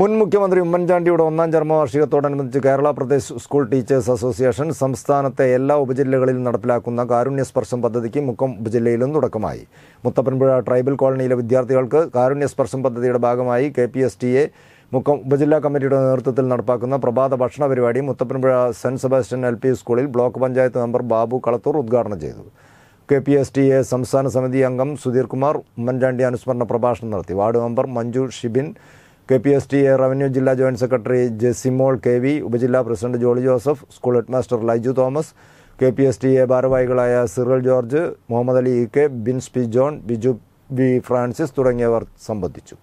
മുൻ മുഖ്യമന്ത്രി ഉമ്മൻചാണ്ടിയുടെ ഒന്നാം ചരമവാർഷികത്തോടനുബന്ധിച്ച് Kerala Pradesh school teachers association സംസ്ഥാനത്തെ എല്ലാ ഉപജില്ലകളിലും നടപ്പിലാക്കുന്ന കാരുണ്യ സ്പർശം പദ്ധതിക്ക് മുക്കം ഉപജില്ലയിലും തുടക്കമായി മുത്തപ്പൻപുഴ ട്രൈബൽ കോളനിയിലെ വിദ്യാർത്ഥികൾക്ക് കാരുണ്യ സ്പർശം പദ്ധതിയുടെ ഭാഗമായി കെ പി എസ് മുക്കം ഉപജില്ലാ കമ്മിറ്റിയുടെ നേതൃത്വത്തിൽ നടപ്പാക്കുന്ന പ്രഭാത ഭക്ഷണ പരിപാടി Muthappanpuzha saint Sebastian L P സ്കൂളിൽ ബ്ലോക്ക് പഞ്ചായത്ത് മെമ്പർ ബാബു കളത്തൂർ ഉദ്ഘാടനം ചെയ്തു K P S T A സംസ്ഥാന സമിതി അംഗം സുധീർകുമാർ ഉമ്മൻചാണ്ടി അനുസ്മരണ പ്രഭാഷണം നടത്തി ward member Manju Shibin K P S T A revenue ജില്ലാ joint secretary Jessymol K V ഉപജില്ലാ president Jolly Joseph school headmaster Laiju Thomas K P S T A ഭാരവാഹികളായ Cyril George Muhammad Ali E K Bins P John Biju B Francis തുടങ്ങിയവർ സംബന്ധിച്ചു